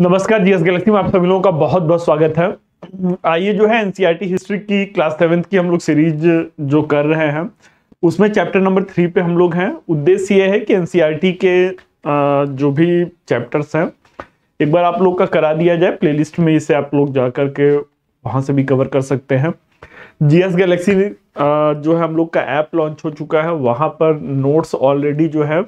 नमस्कार GS Galaxy में आप सभी लोगों का बहुत बहुत स्वागत है आइए जो है एनसीईआरटी e हिस्ट्री की क्लास सेवेंथ की हम लोग सीरीज जो कर रहे हैं उसमें चैप्टर नंबर थ्री पे हम लोग हैं उद्देश्य ये है कि एनसीईआरटी e के जो भी चैप्टर्स हैं एक बार आप लोग का करा दिया जाए प्ले में इसे आप लोग जा कर के वहाँ से भी कवर कर सकते हैं जी गैलेक्सी जो है हम लोग का ऐप लॉन्च हो चुका है वहाँ पर नोट्स ऑलरेडी जो है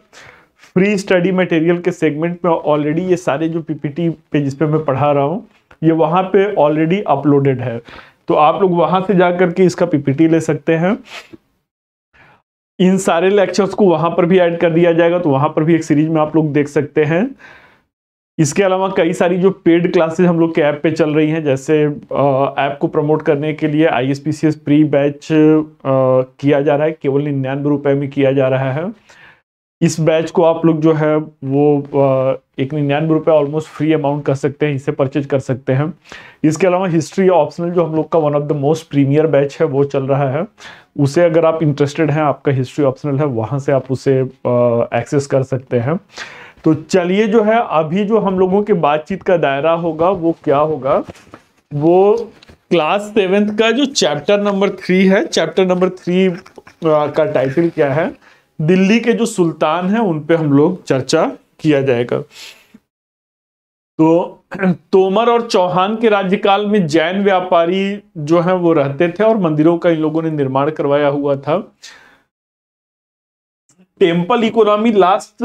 प्री स्टडी मटेरियल के सेगमेंट में ऑलरेडी ये सारे जो पीपीटी पे जिस पे मैं पढ़ा रहा हूँ ये वहाँ पे ऑलरेडी अपलोडेड है तो आप लोग वहाँ से जा करके इसका पीपीटी ले सकते हैं इन सारे लेक्चर्स को वहाँ पर भी ऐड कर दिया जाएगा तो वहाँ पर भी एक सीरीज में आप लोग देख सकते हैं इसके अलावा कई सारी जो पेड क्लासेस हम लोग के ऐप पे चल रही हैं जैसे ऐप को प्रमोट करने के लिए I S P C S pre batch आ, किया जा रहा है केवल निन्यानवे रुपये में किया जा रहा है इस बैच को आप लोग जो है वो एक निन्यानवे रुपये ऑलमोस्ट फ्री अमाउंट कर सकते हैं इसे परचेज कर सकते हैं इसके अलावा हिस्ट्री ऑप्शनल जो हम लोग का one of the most premier batch है वो चल रहा है उसे अगर आप इंटरेस्टेड हैं आपका हिस्ट्री ऑप्शनल है वहाँ से आप उसे एक्सेस कर सकते हैं तो चलिए जो है अभी जो हम लोगों के बातचीत का दायरा होगा वो क्या होगा वो क्लास सेवेंथ का जो चैप्टर नंबर थ्री है चैप्टर नंबर थ्री का टाइटल क्या है दिल्ली के जो सुल्तान हैं उन पे हम लोग चर्चा किया जाएगा तो तोमर और चौहान के राज्यकाल में जैन व्यापारी जो है वो रहते थे और मंदिरों का इन लोगों ने निर्माण करवाया हुआ था टेम्पल इकोनॉमी लास्ट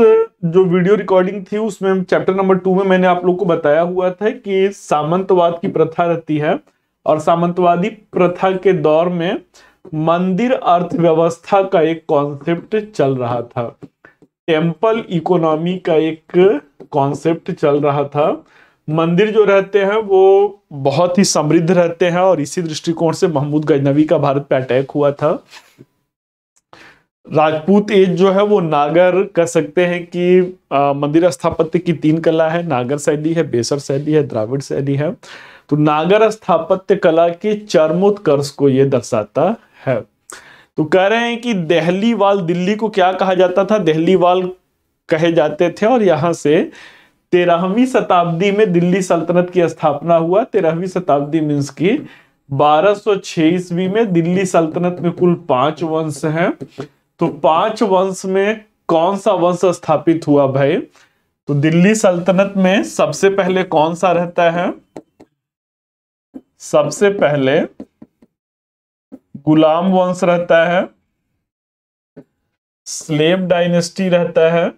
जो वीडियो रिकॉर्डिंग थी उसमें चैप्टर नंबर टू में मैंने आप लोग को बताया हुआ था कि सामंतवाद की प्रथा रहती है और सामंतवादी प्रथा के दौर में मंदिर अर्थव्यवस्था का एक कॉन्सेप्ट चल रहा था टेम्पल इकोनॉमी का एक कॉन्सेप्ट चल रहा था मंदिर जो रहते हैं वो बहुत ही समृद्ध रहते हैं और इसी दृष्टिकोण से महमूद गजनवी का भारत पे अटैक हुआ था राजपूत एज जो है वो नागर कह सकते हैं कि आ, मंदिर स्थापत्य की तीन कला है नागर शैली है बेसर शैली है द्राविड़ शैली है तो नागर स्थापत्य कला के चरमोत्कर्ष को ये दर्शाता है तो कह रहे हैं कि दहली वाल दिल्ली को क्या कहा जाता था दहली वाल कहे जाते थे और यहां से तेरहवीं शताब्दी में दिल्ली सल्तनत की स्थापना हुआ तेरहवीं शताब्दी मीन्स की 1206 ईस्वी में दिल्ली सल्तनत में कुल पांच वंश हैं तो पांच वंश में कौन सा वंश स्थापित हुआ भाई तो दिल्ली सल्तनत में सबसे पहले कौन सा रहता है सबसे पहले गुलाम वंश रहता है स्लेव डायनेस्टी रहता है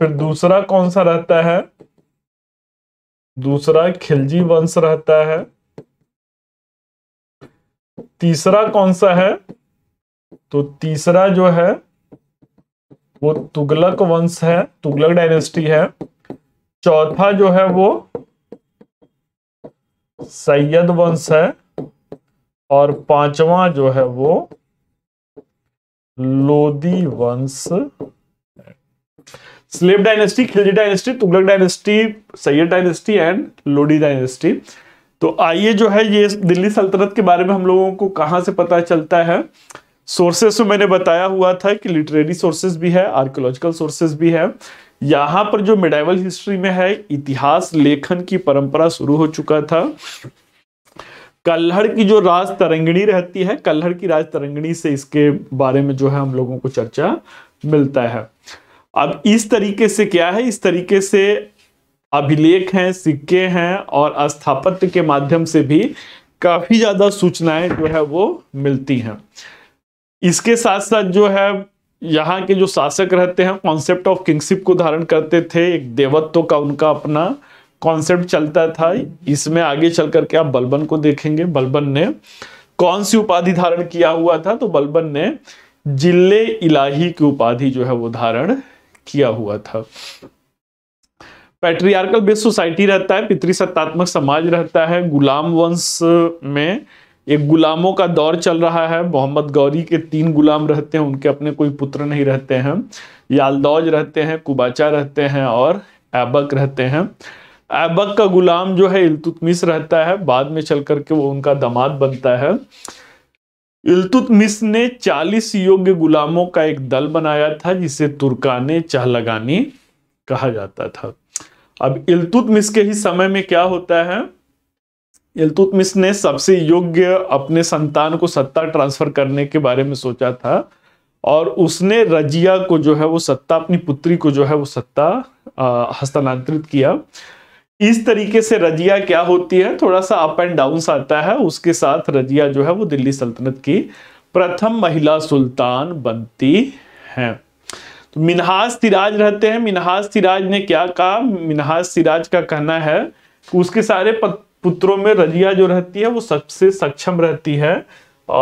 फिर दूसरा कौन सा रहता है दूसरा खिलजी वंश रहता है तीसरा कौन सा है तो तीसरा जो है वो तुगलक वंश है तुगलक डायनेस्टी है चौथा जो है वो सैयद वंश है और पांचवा जो है वो लोदी वंश slave dynasty Khilji dynasty Tughlaq dynasty Sayyid dynasty and Lodi dynasty तो आइए जो है ये दिल्ली सल्तनत के बारे में हम लोगों को कहां से पता चलता है सोर्सेस में मैंने बताया हुआ था कि लिटरेरी सोर्सेज भी है आर्कोलॉजिकल सोर्सेज भी है यहां पर जो मेडाइवल हिस्ट्री में है इतिहास लेखन की परंपरा शुरू हो चुका था कल्हड़ की जो राज तरंगिणी रहती है कल्हड़ की राज तरंगिणी से इसके बारे में जो है हम लोगों को चर्चा मिलता है अब इस तरीके से क्या है इस तरीके से अभिलेख हैं सिक्के हैं और स्थापत्य के माध्यम से भी काफी ज्यादा सूचनाएं जो है वो मिलती हैं इसके साथ साथ जो है यहाँ के जो शासक रहते हैं कॉन्सेप्ट ऑफ किंगशिप को धारण करते थे एक देवत्व का उनका अपना कॉन्सेप्ट चलता था इसमें आगे चल करके आप बलबन को देखेंगे बलबन ने कौन सी उपाधि धारण किया हुआ था तो बलबन ने जिले इलाही की उपाधि जो है वो धारण किया हुआ था पैट्रियार्कल बेस सोसाइटी रहता है पितृसत्तात्मक समाज रहता है गुलाम वंश में एक गुलामों का दौर चल रहा है मोहम्मद गौरी के तीन गुलाम रहते हैं उनके अपने कोई पुत्र नहीं रहते हैं यालदौज रहते हैं कुबाचा रहते हैं और एबक रहते हैं ऐबक का गुलाम जो है इलतुतमिस रहता है बाद में चल करके वो उनका दामाद बनता है इलतुतमिस ने 40 योग्य गुलामों का एक दल बनाया था जिसे तुर्काने चाह लगानी कहा जाता था अब इलतुतमिस के ही समय में क्या होता है इलतुतमिस ने सबसे योग्य अपने संतान को सत्ता ट्रांसफर करने के बारे में सोचा था और उसने रजिया को जो है वो सत्ता अपनी पुत्री को जो है वो सत्ता हस्तांतरित किया इस तरीके से रजिया क्या होती है थोड़ा सा अप एंड डाउन आता है उसके साथ रजिया जो है वो दिल्ली सल्तनत की प्रथम महिला सुल्तान बनती है तो मिनहास तिराज रहते हैं मिनहास तिराज ने क्या कहा मिनहास तिराज का कहना है कि उसके सारे पुत्रों में रजिया जो रहती है वो सबसे सक्षम रहती है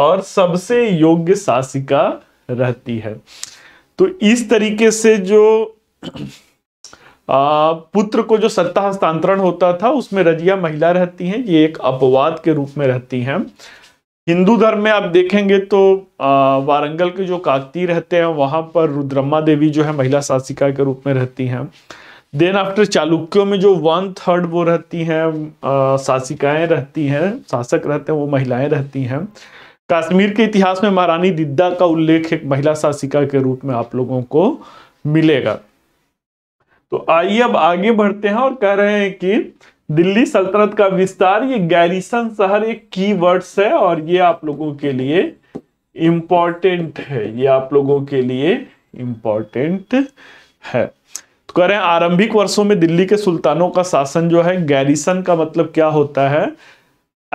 और सबसे योग्य शासिका रहती है तो इस तरीके से जो पुत्र को जो सत्ता हस्तांतरण होता था उसमें रजिया महिला रहती हैं ये एक अपवाद के रूप में रहती हैं हिंदू धर्म में आप देखेंगे तो वारंगल के जो काकती रहते हैं वहां पर रुद्रम्मा देवी जो है महिला शासिका के रूप में रहती हैं देन आफ्टर चालुक्यों में जो वन थर्ड वो रहती हैं शासिकाएं रहती हैं शासक रहते हैं वो महिलाएं रहती हैं कश्मीर के इतिहास में महारानी दिद्दा का उल्लेख एक महिला शासिका के रूप में आप लोगों को मिलेगा तो आइए अब आगे बढ़ते हैं और कह रहे हैं कि दिल्ली सल्तनत का विस्तार ये गैरिसन शहर एक की वर्ड्स है और ये आप लोगों के लिए इम्पॉर्टेंट है ये आप लोगों के लिए इम्पॉर्टेंट है तो कह रहे हैं आरंभिक वर्षों में दिल्ली के सुल्तानों का शासन जो है गैरिसन का मतलब क्या होता है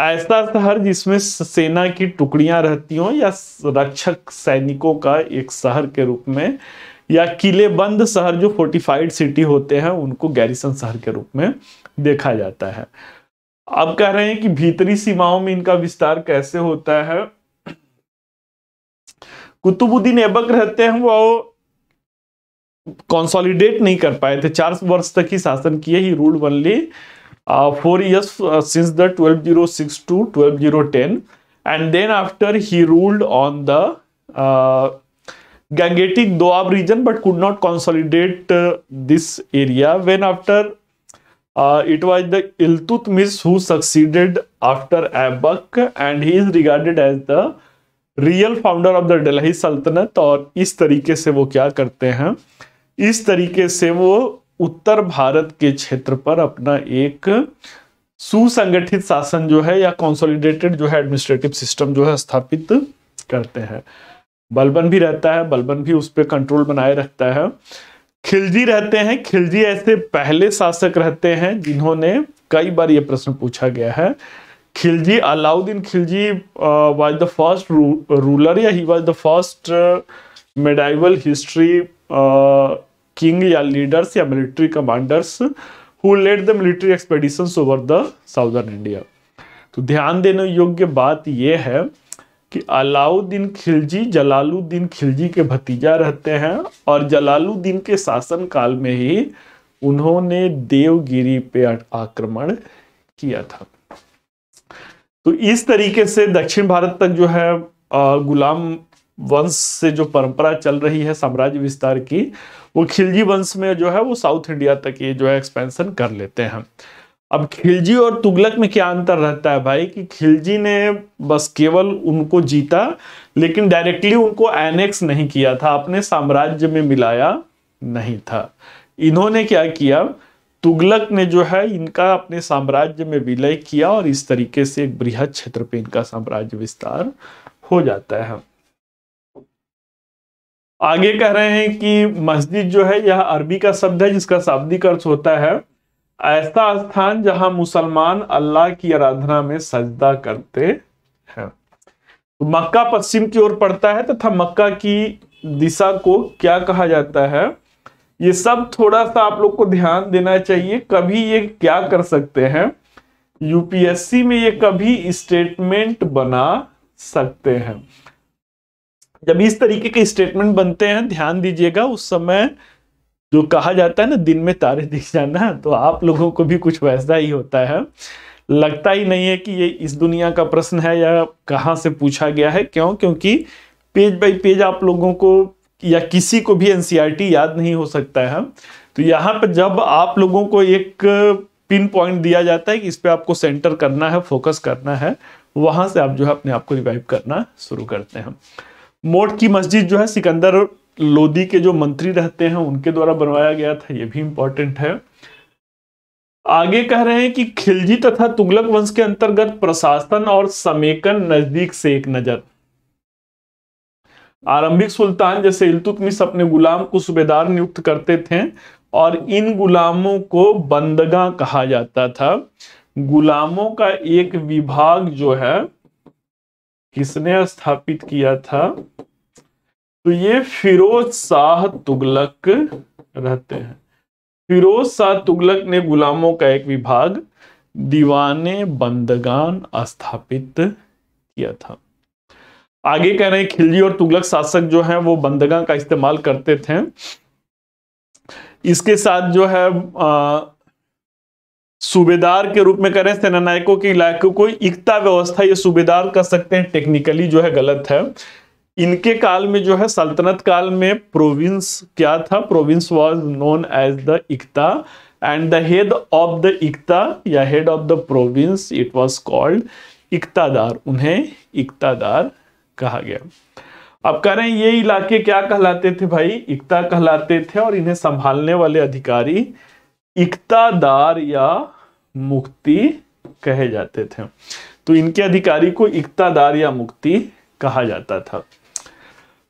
ऐसा शहर जिसमें सेना की टुकड़ियां रहती हों या रक्षक सैनिकों का एक शहर के रूप में या किले बंद शहर जो फोर्टिफाइड सिटी होते हैं उनको गैरिसन शहर के रूप में देखा जाता है अब कह रहे हैं कि भीतरी सीमाओं में इनका विस्तार कैसे होता है कुतुबुद्दीन एबक रहते हैं वो कंसोलिडेट नहीं कर पाए थे चार वर्ष तक ही शासन किए he rule only four years since the twelve zero six to twelve zero ten and then after he ruled on the Gangetic doab region but could not consolidate this area when after it was the Iltutmish who succeeded after Aibak and he is regarded as the real founder of the Delhi sultanate और इस तरीके से वो क्या करते हैं इस तरीके से वो उत्तर भारत के क्षेत्र पर अपना एक सुसंगठित शासन जो है या कॉन्सोलिडेटेड जो है एडमिनिस्ट्रेटिव सिस्टम जो है स्थापित करते हैं बलबन भी रहता है बलबन भी उस पर कंट्रोल बनाए रखता है खिलजी रहते हैं खिलजी ऐसे पहले शासक रहते हैं जिन्होंने कई बार ये प्रश्न पूछा गया है Khilji Alauddin Khilji was the first ruler या he was the first medieval history king या लीडर्स या military commanders who led the military expedition over the southern India तो ध्यान देने योग्य बात यह है कि अलाउद्दीन खिलजी जलालुद्दीन खिलजी के भतीजा रहते हैं और जलालुद्दीन के शासन काल में ही उन्होंने देवगिरी पे आक्रमण किया था तो इस तरीके से दक्षिण भारत तक जो है गुलाम वंश से जो परंपरा चल रही है साम्राज्य विस्तार की वो खिलजी वंश में जो है वो साउथ इंडिया तक ये जो है एक्सपेंशन कर लेते हैं अब खिलजी और तुगलक में क्या अंतर रहता है भाई कि खिलजी ने बस केवल उनको जीता लेकिन डायरेक्टली उनको एनेक्स नहीं किया था अपने साम्राज्य में मिलाया नहीं था इन्होंने क्या किया तुगलक ने जो है इनका अपने साम्राज्य में विलय किया और इस तरीके से एक बृहद क्षेत्र पे इनका साम्राज्य विस्तार हो जाता है आगे कह रहे हैं कि मस्जिद जो है यह अरबी का शब्द है जिसका शाब्दिक अर्थ होता है ऐसा स्थान जहां मुसलमान अल्लाह की आराधना में सजदा करते हैं तो मक्का पश्चिम की ओर पड़ता है तथा मक्का की दिशा को क्या कहा जाता है ये सब थोड़ा सा आप लोग को ध्यान देना चाहिए कभी ये क्या कर सकते हैं यूपीएससी में ये कभी स्टेटमेंट बना सकते हैं जब इस तरीके के स्टेटमेंट बनते हैं ध्यान दीजिएगा उस समय जो कहा जाता है ना दिन में तारे दिख जाना तो आप लोगों को भी कुछ वैसा ही होता है लगता ही नहीं है कि ये इस दुनिया का प्रश्न है या कहाँ से पूछा गया है क्यों क्योंकि पेज बाय पेज आप लोगों को या किसी को भी एनसीईआरटी e याद नहीं हो सकता है तो यहाँ पर जब आप लोगों को एक पिन पॉइंट दिया जाता है कि इस पर आपको सेंटर करना है फोकस करना है वहाँ से आप जो है अपने आप को रिवाइव करना शुरू करते हैं मोट की मस्जिद जो है सिकंदर लोदी के जो मंत्री रहते हैं उनके द्वारा बनवाया गया था यह भी इंपॉर्टेंट है आगे कह रहे हैं कि खिलजी तथा तुगलक वंश के अंतर्गत प्रशासन और समेकन नजदीक से एक नजर आरंभिक सुल्तान जैसे इलतुतमिश अपने गुलाम को सूबेदार नियुक्त करते थे और इन गुलामों को बंदगा कहा जाता था गुलामों का एक विभाग जो है किसने स्थापित किया था तो ये फिरोज शाह तुगलक रहते हैं फिरोज शाह तुगलक ने गुलामों का एक विभाग दीवाने बंदगान स्थापित किया था आगे कह रहे हैं खिलजी और तुगलक शासक जो हैं वो बंदगा का इस्तेमाल करते थे इसके साथ जो है सूबेदार के रूप में करें सेनानायकों के इलाकों को एकता व्यवस्था ये सूबेदार कर सकते हैं टेक्निकली जो है गलत है इनके काल में जो है सल्तनत काल में प्रोविंस क्या था province was known as the iqta and the head of the iqta या head of the province it was called iqtadar उन्हें इकतादार कहा गया अब कह रहे हैं ये इलाके क्या कहलाते थे भाई इकता कहलाते थे और इन्हें संभालने वाले अधिकारी इकतादार या मुक्ति कहे जाते थे तो इनके अधिकारी को इकतादार या मुक्ति कहा जाता था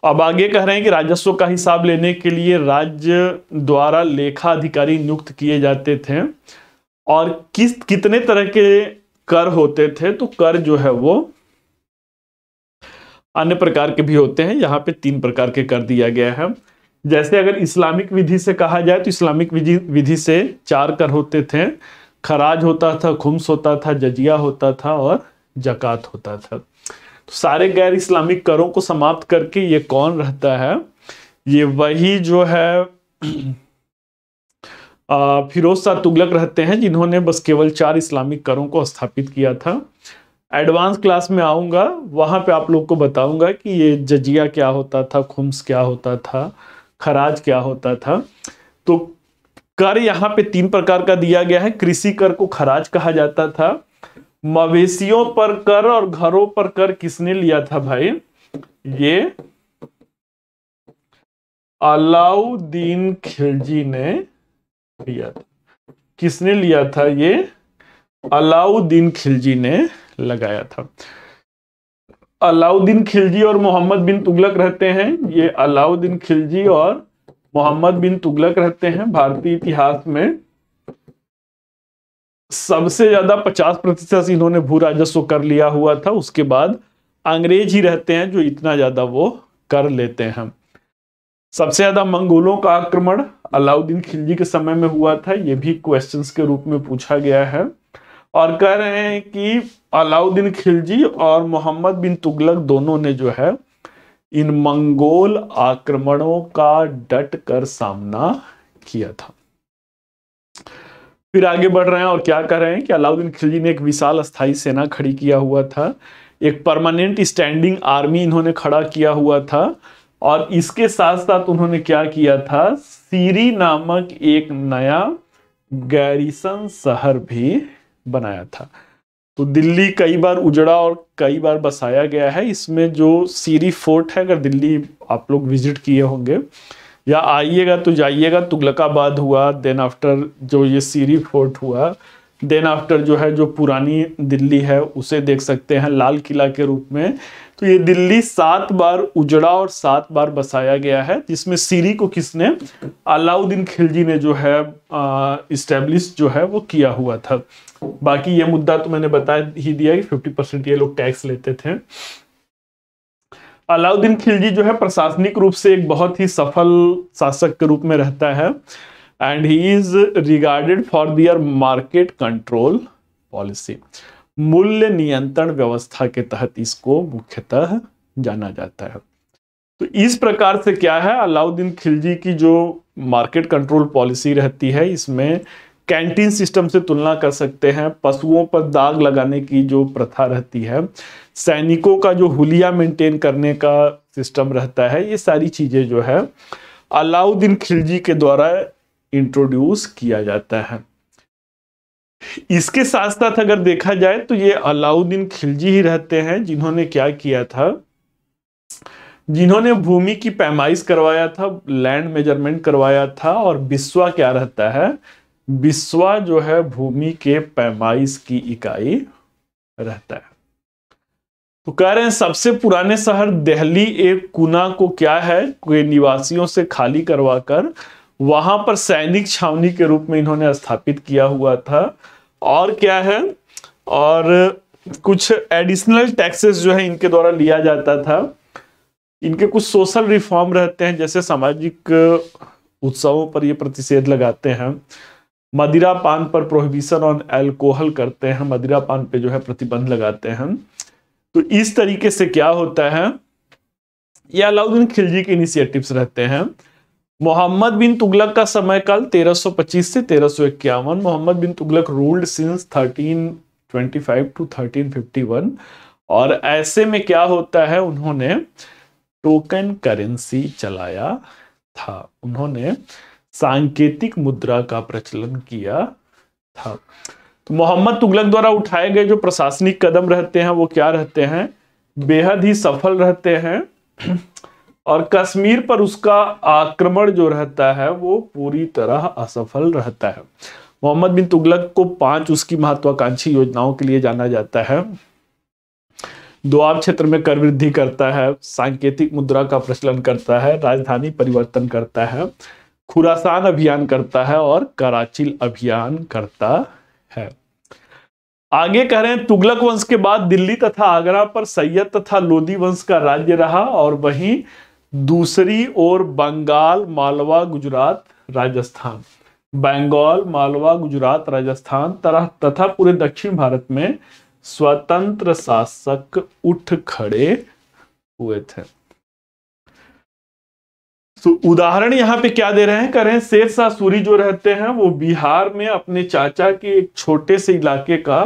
अब आगे कह रहे हैं कि राजस्व का हिसाब लेने के लिए राज्य द्वारा लेखा अधिकारी नियुक्त किए जाते थे और किस कितने तरह के कर होते थे तो कर जो है वो अन्य प्रकार के भी होते हैं यहाँ पे तीन प्रकार के कर दिया गया है जैसे अगर इस्लामिक विधि से कहा जाए तो इस्लामिक विधि विधि से चार कर होते थे खराज होता था खुम्स होता था जजिया होता था और जक़ात होता था तो सारे गैर इस्लामिक करों को समाप्त करके ये कौन रहता है ये वही जो है फिरोज सा तुगलक रहते हैं जिन्होंने बस केवल चार इस्लामिक करों को स्थापित किया था एडवांस क्लास में आऊंगा वहां पे आप लोग को बताऊंगा कि ये जजिया क्या होता था खुम्स क्या होता था खराज क्या होता था तो कर यहाँ पे तीन प्रकार का दिया गया है कृषि कर को खराज कहा जाता था मवेशियों पर कर और घरों पर कर किसने लिया था भाई ये अलाउद्दीन खिलजी ने लिया था किसने लिया था ये अलाउद्दीन खिलजी ने लगाया था अलाउद्दीन खिलजी और मोहम्मद बिन तुगलक रहते हैं ये अलाउद्दीन खिलजी और मोहम्मद बिन तुगलक रहते हैं भारतीय इतिहास में सबसे ज्यादा पचास प्रतिशत इन्होंने भू राजस्व कर लिया हुआ था उसके बाद अंग्रेज ही रहते हैं जो इतना ज्यादा वो कर लेते हैं सबसे ज्यादा मंगोलों का आक्रमण अलाउद्दीन खिलजी के समय में हुआ था ये भी क्वेश्चन के रूप में पूछा गया है और कह रहे हैं कि अलाउद्दीन खिलजी और मोहम्मद बिन तुगलक दोनों ने जो है इन मंगोल आक्रमणों का डट कर सामना किया था फिर आगे बढ़ रहे हैं और क्या कर रहे हैं कि अलाउद्दीन खिलजी ने एक विशाल स्थायी सेना खड़ी किया हुआ था एक परमानेंट स्टैंडिंग आर्मी इन्होंने खड़ा किया हुआ था और इसके साथ साथ उन्होंने क्या किया था सीरी नामक एक नया गैरिसन शहर भी बनाया था तो दिल्ली कई बार उजड़ा और कई बार बसाया गया है इसमें जो सीरी फोर्ट है अगर दिल्ली आप लोग विजिट किए होंगे या आइएगा तो जाइएगा तुगलकाबाद हुआ देन आफ्टर जो ये सीरी फोर्ट हुआ देन आफ्टर जो है जो पुरानी दिल्ली है उसे देख सकते हैं लाल किला के रूप में तो ये दिल्ली सात बार उजड़ा और सात बार बसाया गया है जिसमें सीरी को किसने अलाउद्दीन खिलजी ने जो है इस्टेब्लिश जो है वो किया हुआ था बाकी ये मुद्दा तो मैंने बता ही दिया कि फिफ्टी परसेंट ये लोग टैक्स लेते थे अलाउद्दीन खिलजी जो है प्रशासनिक रूप से एक बहुत ही सफल शासक के रूप में रहता है and he is regarded for their market control policy मूल्य नियंत्रण व्यवस्था के तहत इसको मुख्यतः जाना जाता है तो इस प्रकार से क्या है अलाउद्दीन खिलजी की जो मार्केट कंट्रोल पॉलिसी रहती है इसमें कैंटीन सिस्टम से तुलना कर सकते हैं पशुओं पर दाग लगाने की जो प्रथा रहती है सैनिकों का जो हुलिया मेंटेन करने का सिस्टम रहता है ये सारी चीज़ें जो है अलाउद्दीन खिलजी के द्वारा इंट्रोड्यूस किया जाता है इसके साथ साथ अगर देखा जाए तो ये अलाउद्दीन खिलजी ही रहते हैं जिन्होंने क्या किया था जिन्होंने भूमि की पैमाइश करवाया था लैंड मेजरमेंट करवाया था और बिस्वा क्या रहता है बिस्वा जो है भूमि के पैमाइश की इकाई रहता है तो कह रहे हैं सबसे पुराने शहर दिल्ली एक कुना को क्या है कोई निवासियों से खाली करवाकर वहां पर सैनिक छावनी के रूप में इन्होंने स्थापित किया हुआ था और क्या है और कुछ एडिशनल टैक्सेस जो है इनके द्वारा लिया जाता था इनके कुछ सोशल रिफॉर्म रहते हैं जैसे सामाजिक उत्सवों पर ये प्रतिषेध लगाते हैं मदिरा पान पर प्रोहिबिशन ऑन एल्कोहल करते हैं मदिरा पान पे जो है प्रतिबंध लगाते हैं तो इस तरीके से क्या होता है ये अलाउद्दीन खिलजी के इनिशिएटिव्स रहते हैं मोहम्मद बिन तुगलक का समय काल 1325 से तेरह Muhammad bin Tughlaq ruled since 1325 to 1351 और ऐसे में क्या होता है उन्होंने टोकन करेंसी चलाया था उन्होंने सांकेतिक मुद्रा का प्रचलन किया था तो मोहम्मद तुगलक द्वारा उठाए गए जो प्रशासनिक कदम रहते हैं वो क्या रहते हैं बेहद ही सफल रहते हैं और कश्मीर पर उसका आक्रमण जो रहता है वो पूरी तरह असफल रहता है मोहम्मद बिन तुगलक को पांच उसकी महत्वाकांक्षी योजनाओं के लिए जाना जाता है दुआब क्षेत्र में कर वृद्धि करता है सांकेतिक मुद्रा का प्रचलन करता है राजधानी परिवर्तन करता है खुरासान अभियान करता है और कराचिल अभियान करता है आगे कह रहे हैं तुगलक वंश के बाद दिल्ली तथा आगरा पर सैयद तथा लोधी वंश का राज्य रहा और वहीं दूसरी ओर बंगाल मालवा गुजरात राजस्थान बंगाल मालवा गुजरात राजस्थान तरह तथा पूरे दक्षिण भारत में स्वतंत्र शासक उठ खड़े हुए थे तो उदाहरण यहाँ पे क्या दे रहे हैं कह रहे हैं शाह सूरी जो रहते हैं वो बिहार में अपने चाचा के एक छोटे से इलाके का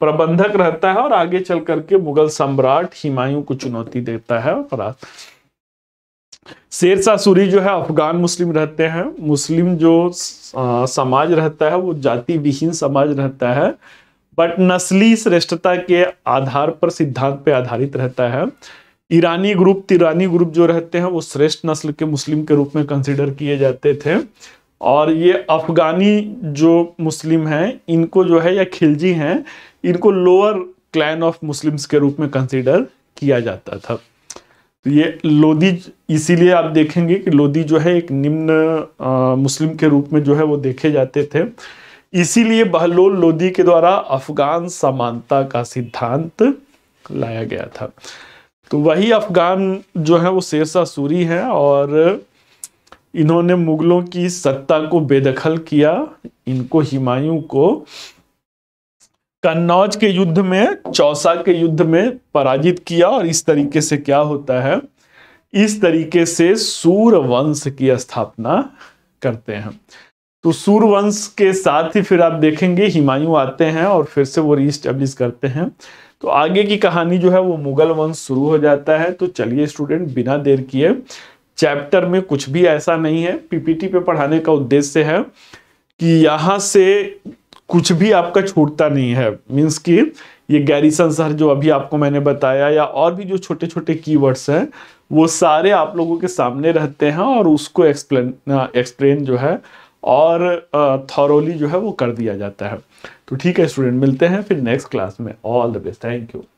प्रबंधक रहता है और आगे चल करके मुगल सम्राट हिमायू को चुनौती देता है शेर शाह सूरी जो है अफगान मुस्लिम रहते हैं मुस्लिम जो समाज रहता है वो जाति विहीन समाज रहता है बट नस्ली श्रेष्ठता के आधार पर सिद्धांत पे आधारित रहता है ईरानी ग्रुप तिरानी ग्रुप जो रहते हैं वो श्रेष्ठ नस्ल के मुस्लिम के रूप में कंसिडर किए जाते थे और ये अफगानी जो मुस्लिम हैं इनको जो है या खिलजी हैं इनको लोअर क्लैन ऑफ मुस्लिम्स के रूप में कंसिडर किया जाता था तो ये लोदी इसीलिए आप देखेंगे कि लोदी जो है एक निम्न आ, मुस्लिम के रूप में जो है वो देखे जाते थे इसीलिए बहलोल लोदी के द्वारा अफगान समानता का सिद्धांत लाया गया था तो वही अफगान जो है वो शेरशाह सूरी हैं और इन्होंने मुगलों की सत्ता को बेदखल किया इनको हिमायूं को कन्नौज के युद्ध में चौसा के युद्ध में पराजित किया और इस तरीके से क्या होता है इस तरीके से सूर्य वंश की स्थापना करते हैं तो सूर्य वंश के साथ ही फिर आप देखेंगे हिमायूं आते हैं और फिर से वो रिस्टेब्लिश करते हैं तो आगे की कहानी जो है वो मुगल वंश शुरू हो जाता है तो चलिए स्टूडेंट बिना देर किए चैप्टर में कुछ भी ऐसा नहीं है पीपीटी पे पढ़ाने का उद्देश्य है कि यहाँ से कुछ भी आपका छूटता नहीं है मीन्स कि ये गैरिसन सर जो अभी आपको मैंने बताया या और भी जो छोटे छोटे कीवर्ड्स हैं वो सारे आप लोगों के सामने रहते हैं और उसको एक्सप्लेन एक्सप्लेन जो है और थॉरोली जो है वो कर दिया जाता है तो ठीक है स्टूडेंट मिलते हैं फिर नेक्स्ट क्लास में all the best thank you